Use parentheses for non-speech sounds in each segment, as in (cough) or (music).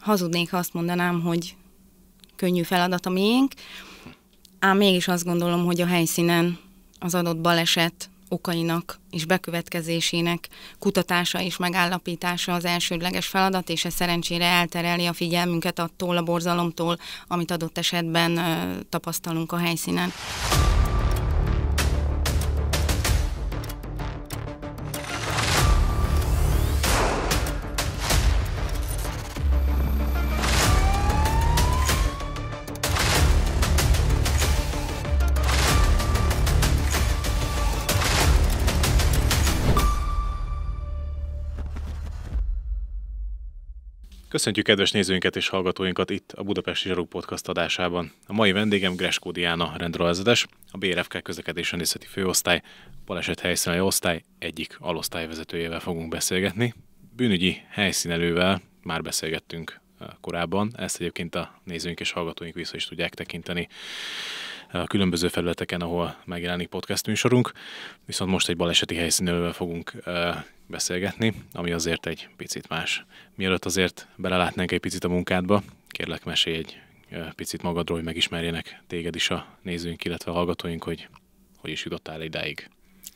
hazudnék, ha azt mondanám, hogy könnyű feladat a miénk, ám mégis azt gondolom, hogy a helyszínen az adott baleset okainak és bekövetkezésének kutatása és megállapítása az elsődleges feladat, és ez szerencsére eltereli a figyelmünket attól a borzalomtól, amit adott esetben tapasztalunk a helyszínen. Köszöntjük kedves nézőinket és hallgatóinkat itt a Budapesti Zsarú Podcast adásában. A mai vendégem Greskó Diana rendőrvezetes, a BRFK közlekedés rendészeti főosztály, baleset helyszínelő osztály egyik alosztályvezetőjével fogunk beszélgetni. Bűnügyi helyszínelővel már beszélgettünk eh, korábban, ezt egyébként a nézőink és hallgatóink vissza is tudják tekinteni a különböző felületeken, ahol megjelenik podcast műsorunk. Viszont most egy baleseti helyszínről fogunk beszélgetni, ami azért egy picit más. Mielőtt azért belelátnánk egy picit a munkádba, kérlek mesélj egy picit magadról, hogy megismerjenek téged is a nézőink, illetve a hallgatóink, hogy hogy is jutottál idáig.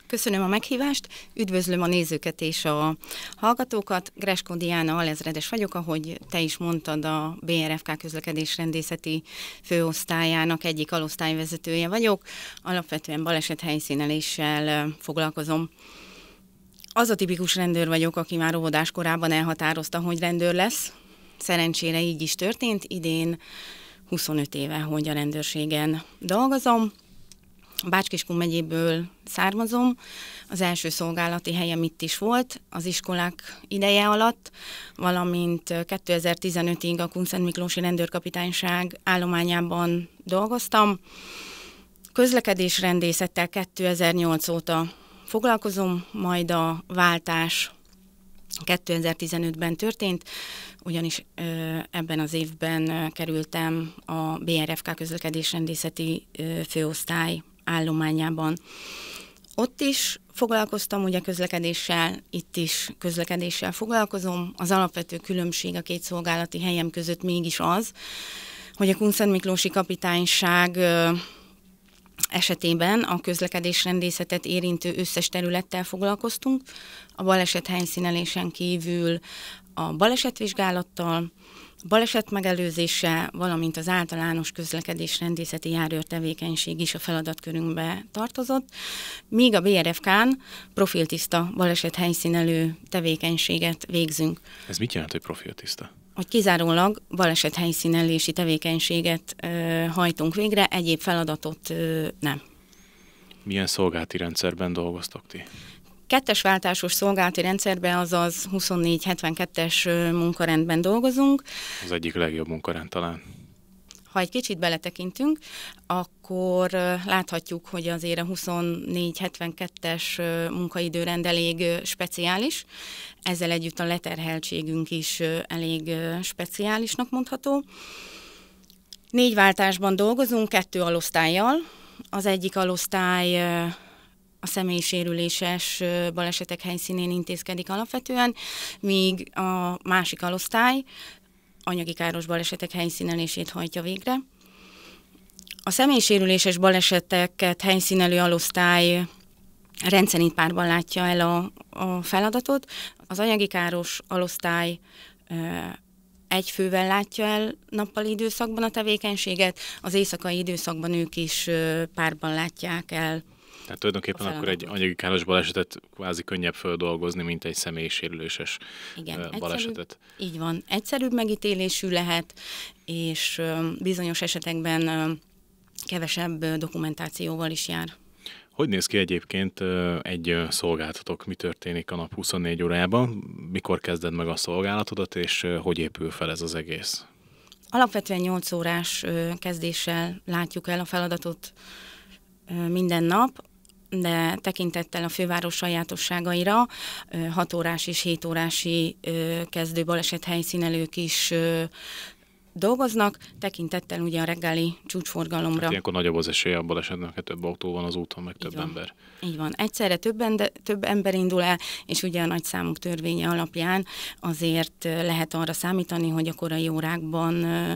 Köszönöm a meghívást, üdvözlöm a nézőket és a hallgatókat. Gresko Diana alezredes vagyok, ahogy te is mondtad, a BRFK közlekedés rendészeti főosztályának egyik alosztályvezetője vagyok. Alapvetően baleset helyszíneléssel foglalkozom. Az a tipikus rendőr vagyok, aki már óvodás korában elhatározta, hogy rendőr lesz. Szerencsére így is történt. Idén 25 éve, hogy a rendőrségen dolgozom. Bácskiskun megyéből származom, az első szolgálati helyem itt is volt az iskolák ideje alatt, valamint 2015-ig a Kunszent Miklósi Rendőrkapitányság állományában dolgoztam. Közlekedésrendészettel 2008 óta foglalkozom, majd a váltás 2015-ben történt, ugyanis ebben az évben kerültem a BRFK közlekedésrendészeti főosztály állományában. Ott is foglalkoztam ugye közlekedéssel, itt is közlekedéssel foglalkozom. Az alapvető különbség a két szolgálati helyem között mégis az, hogy a Kunszent Miklósi Kapitányság esetében a közlekedés rendészetet érintő összes területtel foglalkoztunk, a baleset helyszínelésen kívül a balesetvizsgálattal, baleset megelőzése, valamint az általános közlekedés rendészeti járőr tevékenység is a feladatkörünkbe tartozott, míg a BRFK-n profiltiszta baleset helyszínelő tevékenységet végzünk. Ez mit jelent, hogy profiltiszta? hogy kizárólag baleset helyszínelési tevékenységet ö, hajtunk végre, egyéb feladatot ö, nem. Milyen szolgálati rendszerben dolgoztok ti? kettes váltásos szolgálati rendszerben, azaz 24-72-es munkarendben dolgozunk. Az egyik legjobb munkarend talán. Ha egy kicsit beletekintünk, akkor láthatjuk, hogy azért a 24-72-es munkaidőrend elég speciális, ezzel együtt a leterheltségünk is elég speciálisnak mondható. Négy váltásban dolgozunk, kettő alosztályjal. Az egyik alosztály a személyi sérüléses balesetek helyszínén intézkedik alapvetően, míg a másik alosztály anyagi káros balesetek helyszínelését hajtja végre. A személyisérüléses baleseteket helyszínelő alosztály rendszerint párban látja el a, a feladatot. Az anyagi káros alosztály egy fővel látja el nappali időszakban a tevékenységet, az éjszakai időszakban ők is párban látják el tehát tulajdonképpen akkor egy anyagi káros balesetet kvázi könnyebb földolgozni, mint egy személyisérüléses balesetet. Egyszerűbb, így van. Egyszerűbb megítélésű lehet, és bizonyos esetekben kevesebb dokumentációval is jár. Hogy néz ki egyébként egy szolgáltatok? mi történik a nap 24 órában? mikor kezded meg a szolgálatodat, és hogy épül fel ez az egész? Alapvetően 8 órás kezdéssel látjuk el a feladatot minden nap de tekintettel a főváros sajátosságaira 6 órás és 7 órási kezdő baleset helyszínelők is dolgoznak, tekintettel ugye a reggeli csúcsforgalomra. Hát ilyenkor nagyobb az esélye a balesetnek, ha több autó van az úton, meg több Így ember. Így van. Egyszerre több, ende, több ember indul el, és ugye a nagy számok törvénye alapján azért lehet arra számítani, hogy a korai órákban ö,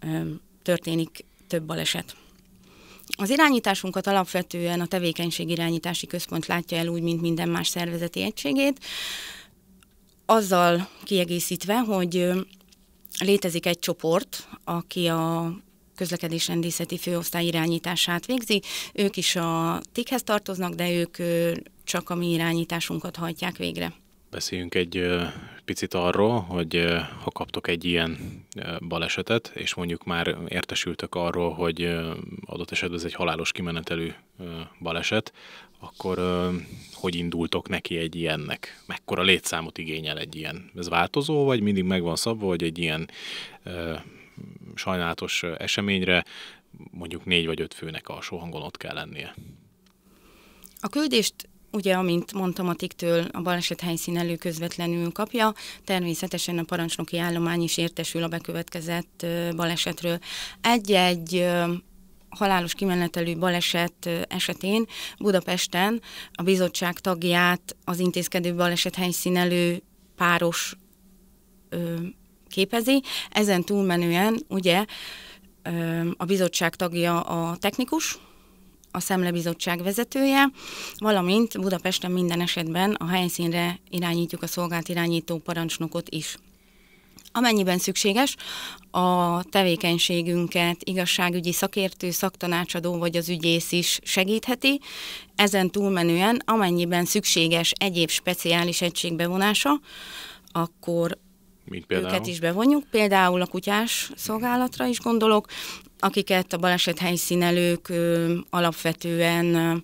ö, történik több baleset. Az irányításunkat alapvetően a tevékenység irányítási központ látja el úgy, mint minden más szervezeti egységét, azzal kiegészítve, hogy létezik egy csoport, aki a közlekedésrendészeti főosztály irányítását végzi. Ők is a TIK-hez tartoznak, de ők csak a mi irányításunkat hajtják végre. Beszéljünk egy picit arról, hogy ha kaptok egy ilyen balesetet, és mondjuk már értesültök arról, hogy adott esetben ez egy halálos kimenetelű baleset, akkor hogy indultok neki egy ilyennek? Mekkora létszámot igényel egy ilyen? Ez változó, vagy mindig megvan szabva, hogy egy ilyen sajnálatos eseményre mondjuk négy vagy öt főnek a sohangon ott kell lennie? A küldést Ugye, amint mondtam, a tiktől a baleset helyszín elő közvetlenül kapja, természetesen a parancsnoki állomány is értesül a bekövetkezett balesetről. Egy-egy halálos kimenetelű baleset esetén Budapesten a bizottság tagját az intézkedő baleset elő páros képezi. Ezen túlmenően ugye a bizottság tagja a technikus, a Szemlebizottság vezetője, valamint Budapesten minden esetben a helyszínre irányítjuk a szolgált irányító parancsnokot is. Amennyiben szükséges, a tevékenységünket igazságügyi szakértő, szaktanácsadó vagy az ügyész is segítheti. Ezen túlmenően, amennyiben szükséges egyéb speciális egység bevonása, akkor Mint őket is bevonjuk. Például a kutyás szolgálatra is gondolok, akiket a baleset helyszínelők alapvetően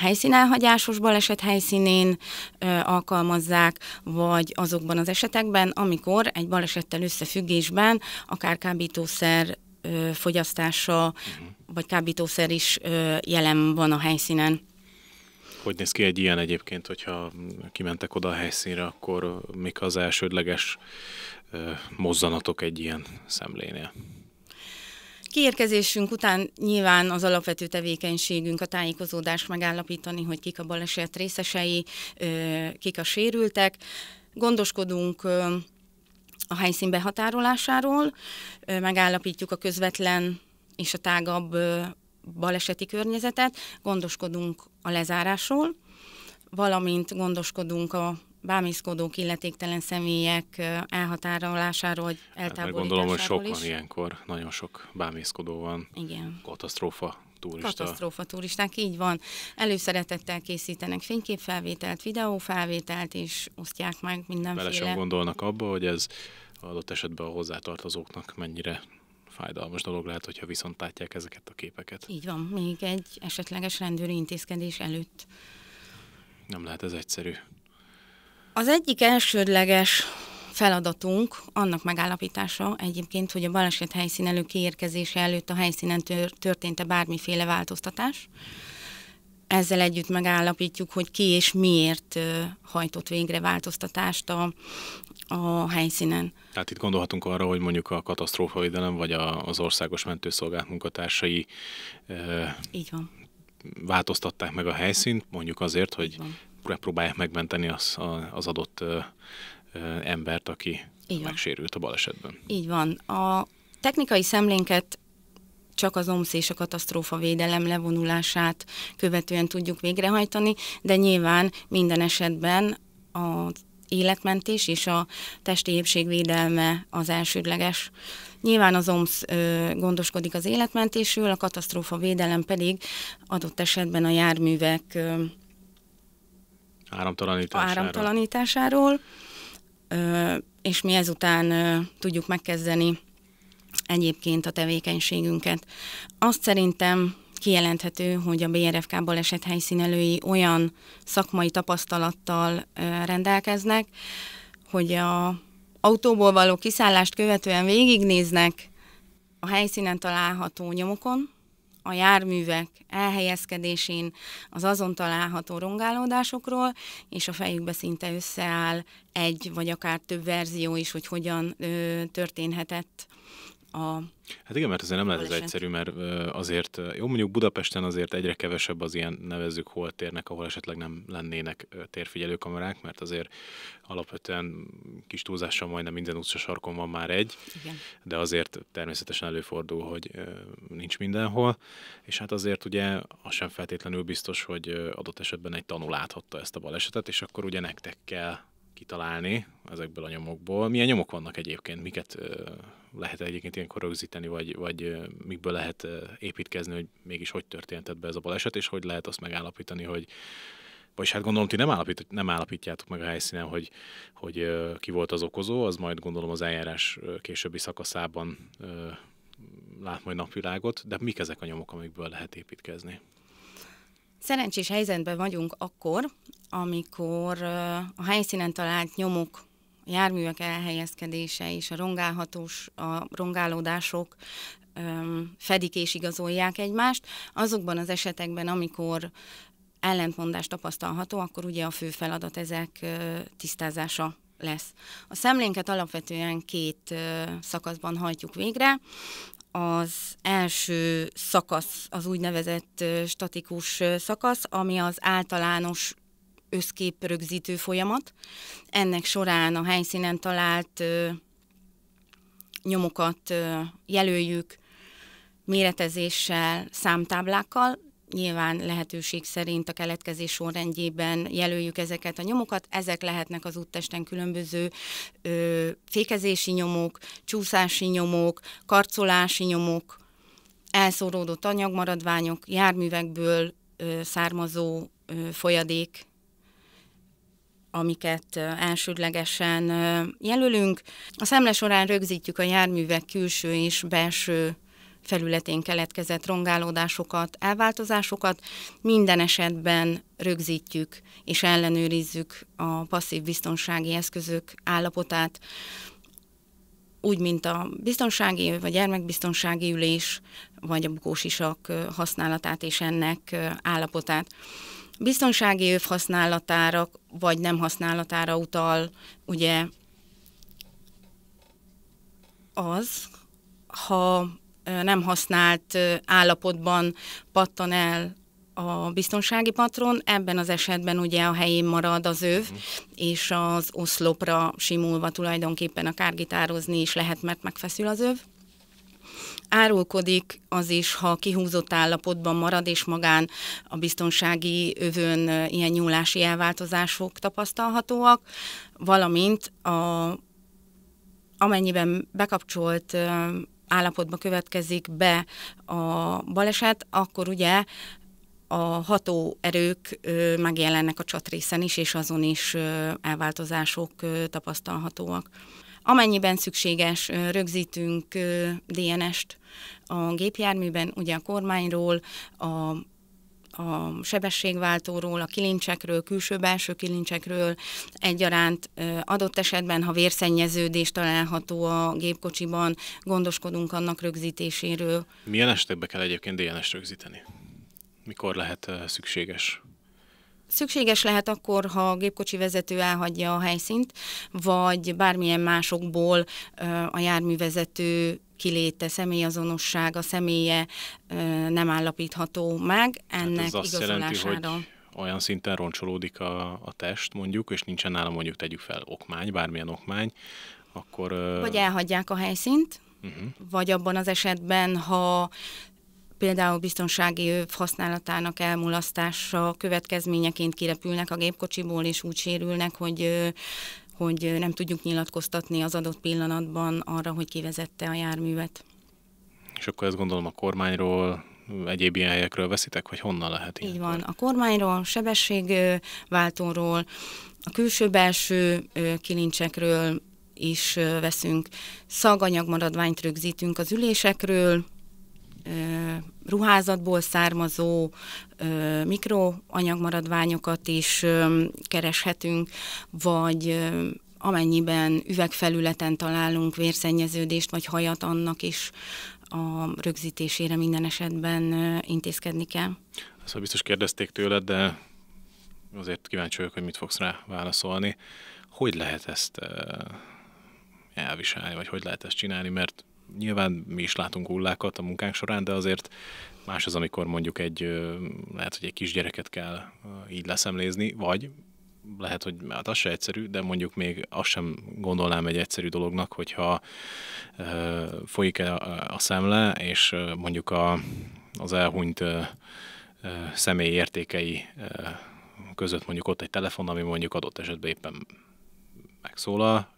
helyszínelhagyásos baleset helyszínén ö, alkalmazzák, vagy azokban az esetekben, amikor egy balesettel összefüggésben akár kábítószer ö, fogyasztása, uh-huh. vagy kábítószer is ö, jelen van a helyszínen. Hogy néz ki egy ilyen egyébként, hogyha kimentek oda a helyszínre, akkor mik az elsődleges mozzanatok egy ilyen szemlénél? Kiérkezésünk után nyilván az alapvető tevékenységünk a tájékozódás megállapítani, hogy kik a baleset részesei, kik a sérültek. Gondoskodunk a helyszín behatárolásáról, megállapítjuk a közvetlen és a tágabb baleseti környezetet, gondoskodunk a lezárásról, valamint gondoskodunk a bámészkodók, illetéktelen személyek elhatárolásáról, vagy hát, eltávolításáról hát Gondolom, hogy sok van ilyenkor, nagyon sok bámészkodó van. Igen. Katasztrófa turista. Katasztrófa turisták, így van. Előszeretettel készítenek fényképfelvételt, videófelvételt, és osztják meg mindenféle. Bele sem gondolnak abba, hogy ez adott esetben a hozzátartozóknak mennyire fájdalmas dolog lehet, hogyha viszont látják ezeket a képeket. Így van, még egy esetleges rendőri intézkedés előtt. Nem lehet ez egyszerű. Az egyik elsődleges feladatunk annak megállapítása egyébként, hogy a baleset helyszín elő kiérkezése előtt a helyszínen történt-e bármiféle változtatás. Ezzel együtt megállapítjuk, hogy ki és miért hajtott végre változtatást a, a helyszínen. Tehát itt gondolhatunk arra, hogy mondjuk a katasztrófavédelem vagy a, az országos mentőszolgált munkatársai e, Így van. változtatták meg a helyszínt, mondjuk azért, hogy megpróbálják megmenteni az, az adott embert, aki Így megsérült a balesetben. Így van. A technikai szemlénket csak az OMSZ és a katasztrófa védelem levonulását követően tudjuk végrehajtani, de nyilván minden esetben az életmentés és a testi épség védelme az elsődleges. Nyilván az OMSZ gondoskodik az életmentésről, a katasztrófa védelem pedig adott esetben a járművek áramtalanításáról. áramtalanításáról és mi ezután tudjuk megkezdeni egyébként a tevékenységünket. Azt szerintem kijelenthető, hogy a BRFK baleset helyszínelői olyan szakmai tapasztalattal rendelkeznek, hogy a autóból való kiszállást követően végignéznek a helyszínen található nyomokon, a járművek elhelyezkedésén, az azon található rongálódásokról, és a fejükbe szinte összeáll egy vagy akár több verzió is, hogy hogyan ö, történhetett a Hát igen, mert azért nem lehet ez egyszerű, mert azért, jó mondjuk Budapesten azért egyre kevesebb az ilyen nevezzük holtérnek, ahol esetleg nem lennének térfigyelő kamerák, mert azért alapvetően kis túlzással majdnem minden sarkon van már egy, igen. de azért természetesen előfordul, hogy nincs mindenhol, és hát azért ugye az sem feltétlenül biztos, hogy adott esetben egy tanul láthatta ezt a balesetet, és akkor ugye nektek kell kitalálni ezekből a nyomokból. Milyen nyomok vannak egyébként, miket lehet egyébként ilyenkor rögzíteni, vagy, vagy mikből lehet építkezni, hogy mégis hogy történtett be ez a baleset, és hogy lehet azt megállapítani, hogy vagy hát gondolom, ti nem, állapít, nem állapítjátok meg a helyszínen, hogy, hogy ki volt az okozó, az majd gondolom az eljárás későbbi szakaszában lát majd napvilágot, de mik ezek a nyomok, amikből lehet építkezni? Szerencsés helyzetben vagyunk akkor, amikor a helyszínen talált nyomok, a járművek elhelyezkedése és a rongálhatós, a rongálódások fedik és igazolják egymást. Azokban az esetekben, amikor ellentmondás tapasztalható, akkor ugye a fő feladat ezek tisztázása lesz. A szemlénket alapvetően két szakaszban hajtjuk végre az első szakasz, az úgynevezett statikus szakasz, ami az általános összkép rögzítő folyamat. Ennek során a helyszínen talált nyomokat jelöljük méretezéssel, számtáblákkal, nyilván lehetőség szerint a keletkezés sorrendjében jelöljük ezeket a nyomokat. Ezek lehetnek az úttesten különböző ö, fékezési nyomok, csúszási nyomok, karcolási nyomok, elszóródott anyagmaradványok, járművekből ö, származó ö, folyadék, amiket elsődlegesen jelölünk. A szemle során rögzítjük a járművek külső és belső felületén keletkezett rongálódásokat, elváltozásokat minden esetben rögzítjük és ellenőrizzük a passzív biztonsági eszközök állapotát, úgy, mint a biztonsági vagy gyermekbiztonsági ülés, vagy a bukósisak használatát és ennek állapotát. Biztonsági öv használatára vagy nem használatára utal ugye az, ha nem használt állapotban pattan el a biztonsági patron, ebben az esetben ugye a helyén marad az öv, mhm. és az oszlopra simulva tulajdonképpen a kárgitározni is lehet, mert megfeszül az öv. Árulkodik az is, ha kihúzott állapotban marad, és magán a biztonsági övön ilyen nyúlási elváltozások tapasztalhatóak, valamint a, amennyiben bekapcsolt állapotba következik be a baleset, akkor ugye a ható erők megjelennek a csatrészen is, és azon is elváltozások tapasztalhatóak. Amennyiben szükséges, rögzítünk DNS-t a gépjárműben, ugye a kormányról, a a sebességváltóról, a kilincsekről, külső-belső kilincsekről egyaránt adott esetben, ha vérszennyeződés található a gépkocsiban, gondoskodunk annak rögzítéséről. Milyen esetekben kell egyébként DNS rögzíteni? Mikor lehet szükséges? szükséges lehet akkor, ha a gépkocsi vezető elhagyja a helyszínt, vagy bármilyen másokból a járművezető kiléte, személyazonossága, személye nem állapítható meg ennek hát ez azt igazolására. Jelenti, hogy olyan szinten roncsolódik a, a test mondjuk, és nincsen nála mondjuk tegyük fel okmány, bármilyen okmány, akkor... Vagy elhagyják a helyszínt, uh-huh. vagy abban az esetben, ha például biztonsági öv használatának elmulasztása következményeként kirepülnek a gépkocsiból, és úgy sérülnek, hogy hogy nem tudjuk nyilatkoztatni az adott pillanatban arra, hogy kivezette a járművet. És akkor ezt gondolom a kormányról, egyéb ilyen helyekről veszitek, vagy honnan lehet ilyen? Így van, a kormányról, sebességváltóról, a külső-belső kilincsekről is veszünk, szaganyagmaradványt rögzítünk az ülésekről, ruházatból származó mikroanyagmaradványokat is kereshetünk, vagy amennyiben üvegfelületen találunk vérszennyeződést vagy hajat, annak is a rögzítésére minden esetben intézkedni kell. Ezt szóval biztos kérdezték tőled, de azért kíváncsi vagyok, hogy mit fogsz rá válaszolni. Hogy lehet ezt elviselni, vagy hogy lehet ezt csinálni, mert nyilván mi is látunk hullákat a munkánk során, de azért más az, amikor mondjuk egy, lehet, hogy egy kisgyereket kell így leszemlézni, vagy lehet, hogy hát az se egyszerű, de mondjuk még azt sem gondolnám egy egyszerű dolognak, hogyha ö, folyik -e a, a szemle, és mondjuk a, az elhunyt személy értékei ö, között mondjuk ott egy telefon, ami mondjuk adott esetben éppen megszólal,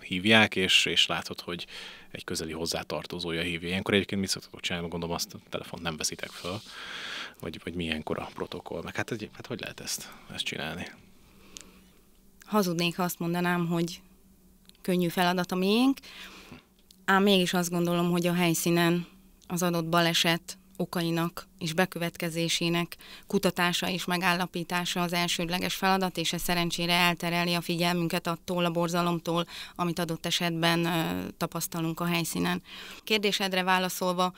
hívják, és, és látod, hogy egy közeli hozzátartozója hívja. Ilyenkor egyébként mit szoktatok csinálni? Gondolom azt a telefon nem veszitek föl, vagy, vagy milyenkor a protokoll. Meg hát, hát hogy lehet ezt, ezt csinálni? Hazudnék, ha azt mondanám, hogy könnyű feladat a miénk, ám mégis azt gondolom, hogy a helyszínen az adott baleset okainak és bekövetkezésének kutatása és megállapítása az elsődleges feladat, és ez szerencsére eltereli a figyelmünket attól a borzalomtól, amit adott esetben tapasztalunk a helyszínen. Kérdésedre válaszolva,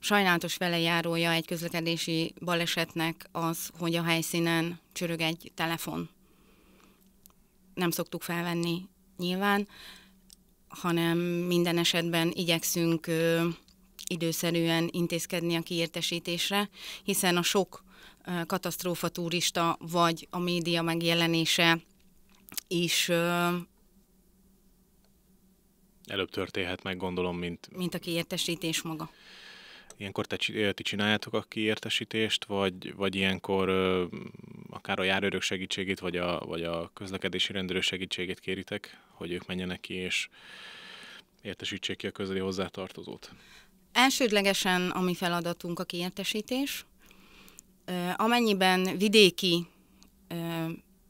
sajnálatos velejárója egy közlekedési balesetnek az, hogy a helyszínen csörög egy telefon. Nem szoktuk felvenni nyilván, hanem minden esetben igyekszünk időszerűen intézkedni a kiértesítésre, hiszen a sok katasztrófa turista vagy a média megjelenése is előbb történhet meg, gondolom, mint... Mint a kiértesítés maga. Ilyenkor te, ti csináljátok a kiértesítést, vagy, vagy ilyenkor akár a járőrök segítségét, vagy a, vagy a közlekedési rendőrök segítségét kéritek, hogy ők menjenek ki és értesítsék ki a közeli hozzátartozót? Elsődlegesen a mi feladatunk a kiértesítés. Amennyiben vidéki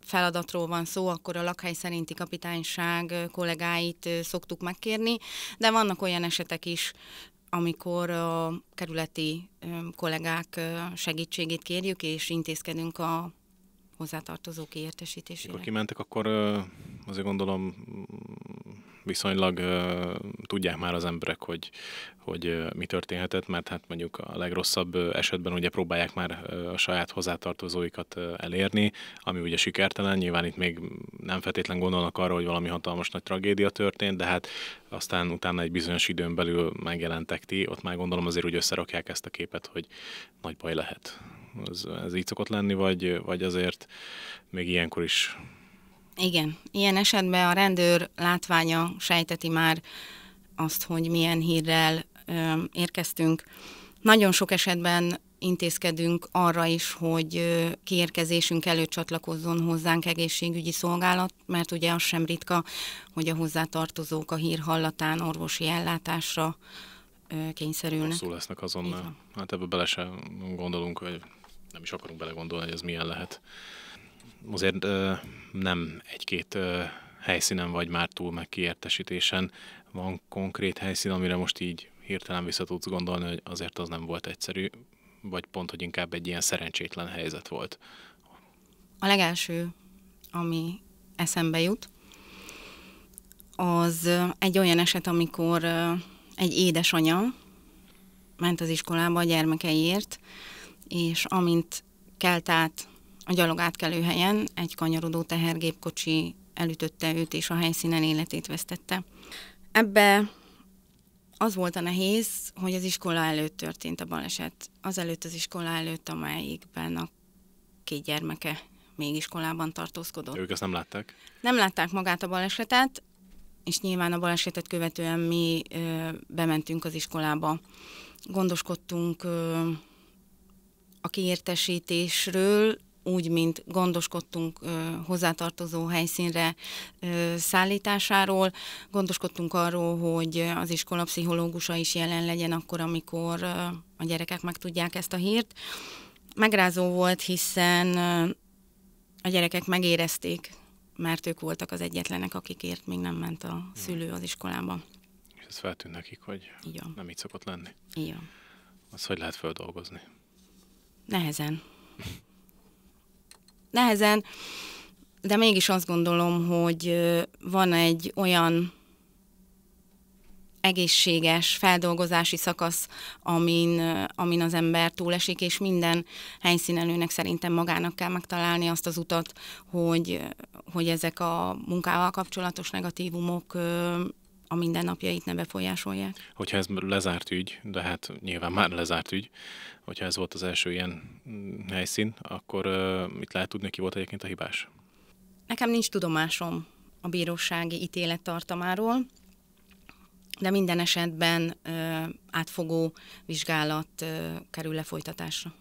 feladatról van szó, akkor a lakhely szerinti kapitányság kollégáit szoktuk megkérni, de vannak olyan esetek is, amikor a kerületi kollégák segítségét kérjük, és intézkedünk a hozzátartozók értesítésére. Amikor kimentek, akkor azért gondolom viszonylag uh, tudják már az emberek, hogy, hogy uh, mi történhetett, mert hát mondjuk a legrosszabb esetben ugye próbálják már a saját hozzátartozóikat elérni, ami ugye sikertelen, nyilván itt még nem feltétlen gondolnak arra, hogy valami hatalmas nagy tragédia történt, de hát aztán utána egy bizonyos időn belül megjelentek ti, ott már gondolom azért úgy összerakják ezt a képet, hogy nagy baj lehet. Ez, ez így szokott lenni, vagy, vagy azért még ilyenkor is igen, ilyen esetben a rendőr látványa sejteti már azt, hogy milyen hírrel ö, érkeztünk. Nagyon sok esetben intézkedünk arra is, hogy kiérkezésünk előtt csatlakozzon hozzánk egészségügyi szolgálat, mert ugye az sem ritka, hogy a hozzátartozók a hír hallatán orvosi ellátásra kényszerülnek. Szó lesznek azonnal. Hát ebből bele sem gondolunk, vagy nem is akarunk belegondolni, hogy ez milyen lehet azért nem egy-két helyszínen vagy már túl meg kiértesítésen. Van konkrét helyszín, amire most így hirtelen vissza tudsz gondolni, hogy azért az nem volt egyszerű, vagy pont, hogy inkább egy ilyen szerencsétlen helyzet volt? A legelső, ami eszembe jut, az egy olyan eset, amikor egy édesanya ment az iskolába a gyermekeiért, és amint kelt át a gyalog átkelő helyen egy kanyarodó tehergépkocsi elütötte őt, és a helyszínen életét vesztette. Ebbe az volt a nehéz, hogy az iskola előtt történt a baleset. Azelőtt az iskola előtt, amelyikben a két gyermeke még iskolában tartózkodott. Ők ezt nem látták? Nem látták magát a balesetet, és nyilván a balesetet követően mi ö, bementünk az iskolába. Gondoskodtunk ö, a kiértesítésről, úgy, mint gondoskodtunk hozzátartozó helyszínre szállításáról, gondoskodtunk arról, hogy az iskola pszichológusa is jelen legyen akkor, amikor a gyerekek megtudják ezt a hírt. Megrázó volt, hiszen a gyerekek megérezték, mert ők voltak az egyetlenek, akikért még nem ment a hmm. szülő az iskolába. És ez feltűnt nekik, hogy Igen. nem így szokott lenni? Igen. Az hogy lehet földolgozni? Nehezen. (laughs) nehezen, de mégis azt gondolom, hogy van egy olyan egészséges feldolgozási szakasz, amin, amin az ember túlesik, és minden helyszínelőnek szerintem magának kell megtalálni azt az utat, hogy, hogy ezek a munkával kapcsolatos negatívumok a mindennapjait ne befolyásolják. Hogyha ez lezárt ügy, de hát nyilván már lezárt ügy, hogyha ez volt az első ilyen mm, helyszín, akkor mit lehet tudni, ki volt egyébként a hibás? Nekem nincs tudomásom a bírósági ítélet tartamáról, de minden esetben ö, átfogó vizsgálat ö, kerül lefolytatásra.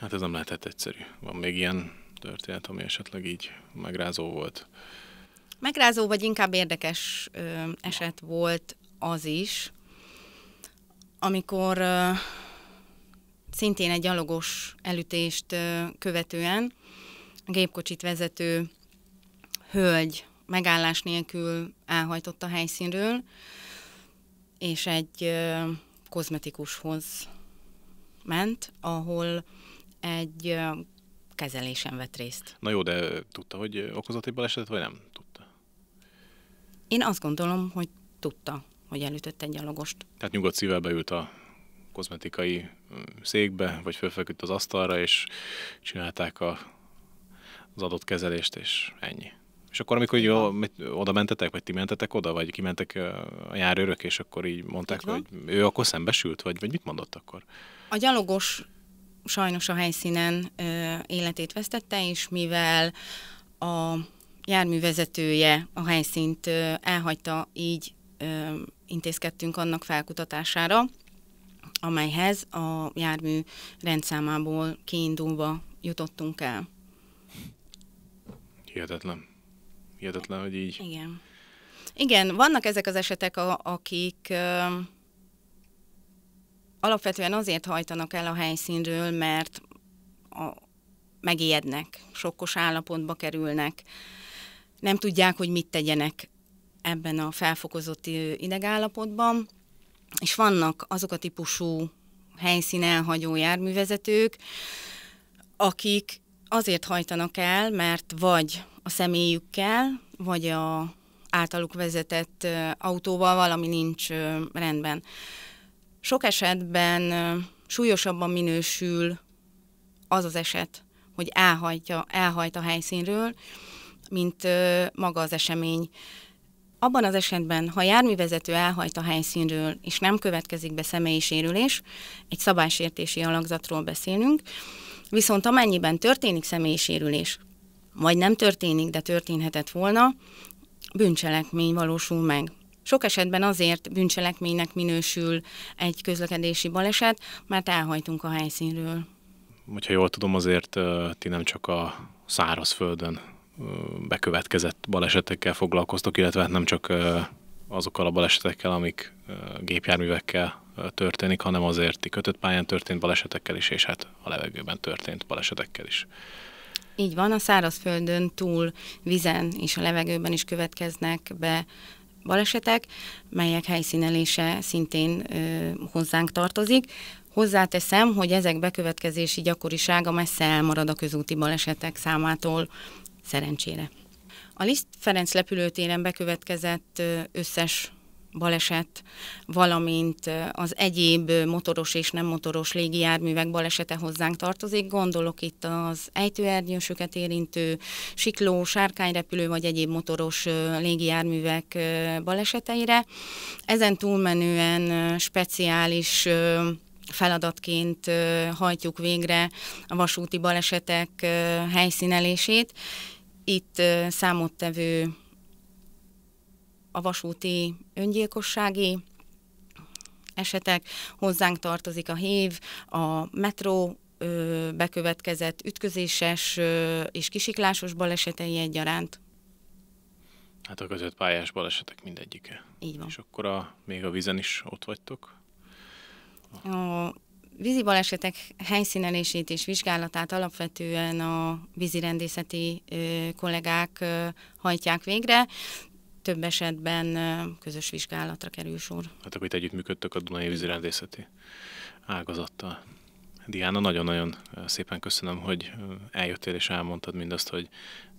Hát ez nem lehetett egyszerű. Van még ilyen történet, ami esetleg így megrázó volt. Megrázó, vagy inkább érdekes ö, eset volt az is, amikor ö, szintén egy gyalogos elütést ö, követően a gépkocsit vezető hölgy megállás nélkül elhajtott a helyszínről, és egy ö, kozmetikushoz ment, ahol egy ö, kezelésen vett részt. Na jó, de tudta, hogy okozott egy balesetet, vagy nem? Én azt gondolom, hogy tudta, hogy elütött egy gyalogost. Tehát nyugodt szívvel beült a kozmetikai székbe, vagy fölfeküdt az asztalra, és csinálták a, az adott kezelést, és ennyi. És akkor, amikor így oda mentetek, vagy ti mentetek oda, vagy kimentek a járőrök, és akkor így mondták, hogy ő akkor szembesült, vagy, vagy mit mondott akkor? A gyalogos sajnos a helyszínen ö, életét vesztette, és mivel a járművezetője a helyszínt elhagyta, így intézkedtünk annak felkutatására, amelyhez a jármű rendszámából kiindulva jutottunk el. Hihetetlen. Hihetetlen, hogy így. Igen. Igen, vannak ezek az esetek, akik alapvetően azért hajtanak el a helyszínről, mert a, megijednek, sokkos állapotba kerülnek, nem tudják, hogy mit tegyenek ebben a felfokozott idegállapotban, és vannak azok a típusú helyszín elhagyó járművezetők, akik azért hajtanak el, mert vagy a személyükkel, vagy a általuk vezetett autóval valami nincs rendben. Sok esetben súlyosabban minősül az az eset, hogy elhajtja, elhajt a helyszínről, mint maga az esemény. Abban az esetben, ha járművezető elhajt a helyszínről, és nem következik be személyi sérülés, egy szabálysértési alakzatról beszélünk, viszont amennyiben történik személyi sérülés, vagy nem történik, de történhetett volna, bűncselekmény valósul meg. Sok esetben azért bűncselekménynek minősül egy közlekedési baleset, mert elhajtunk a helyszínről. Hogyha jól tudom, azért ti nem csak a szárazföldön bekövetkezett balesetekkel foglalkoztok, illetve hát nem csak azokkal a balesetekkel, amik gépjárművekkel történik, hanem azért ti kötött pályán történt balesetekkel is, és hát a levegőben történt balesetekkel is. Így van, a szárazföldön túl vizen és a levegőben is következnek be balesetek, melyek helyszínelése szintén ö, hozzánk tartozik. Hozzáteszem, hogy ezek bekövetkezési gyakorisága messze elmarad a közúti balesetek számától. Szerencsére. A Liszt Ferenc lepülőtéren bekövetkezett összes baleset, valamint az egyéb motoros és nem motoros légijárművek balesete hozzánk tartozik. Gondolok itt az ejtőernyősöket érintő sikló, sárkányrepülő vagy egyéb motoros légijárművek baleseteire. Ezen túlmenően speciális feladatként hajtjuk végre a vasúti balesetek helyszínelését. Itt számottevő a vasúti öngyilkossági esetek, hozzánk tartozik a hév, a metró bekövetkezett ütközéses és kisiklásos balesetei egyaránt. Hát a között pályás balesetek mindegyike. Így van. És akkor a, még a vizen is ott vagytok? A vízi balesetek helyszínelését és vizsgálatát alapvetően a vízirendészeti kollégák hajtják végre, több esetben közös vizsgálatra kerül sor. Hát akkor itt együttműködtök a Dunai vízirendészeti ágazattal. Diana, nagyon-nagyon szépen köszönöm, hogy eljöttél és elmondtad mindazt, hogy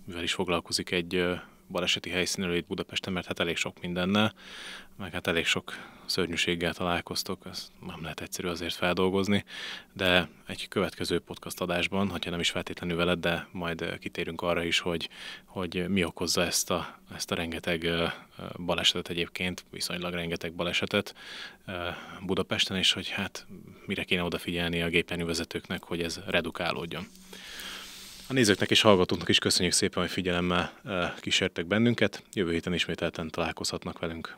mivel is foglalkozik egy baleseti helyszínről itt Budapesten, mert hát elég sok mindennel, meg hát elég sok szörnyűséggel találkoztok, ezt nem lehet egyszerű azért feldolgozni, de egy következő podcast adásban, hogyha nem is feltétlenül veled, de majd eh, kitérünk arra is, hogy, hogy mi okozza ezt a, ezt a rengeteg eh, eh, balesetet egyébként, viszonylag rengeteg balesetet Budapesten, és hogy hát mire kéne odafigyelni a gépjárművezetőknek, hogy ez redukálódjon. A nézőknek és hallgatóknak is köszönjük szépen, hogy figyelemmel eh, kísértek bennünket. Jövő héten ismételten találkozhatnak velünk.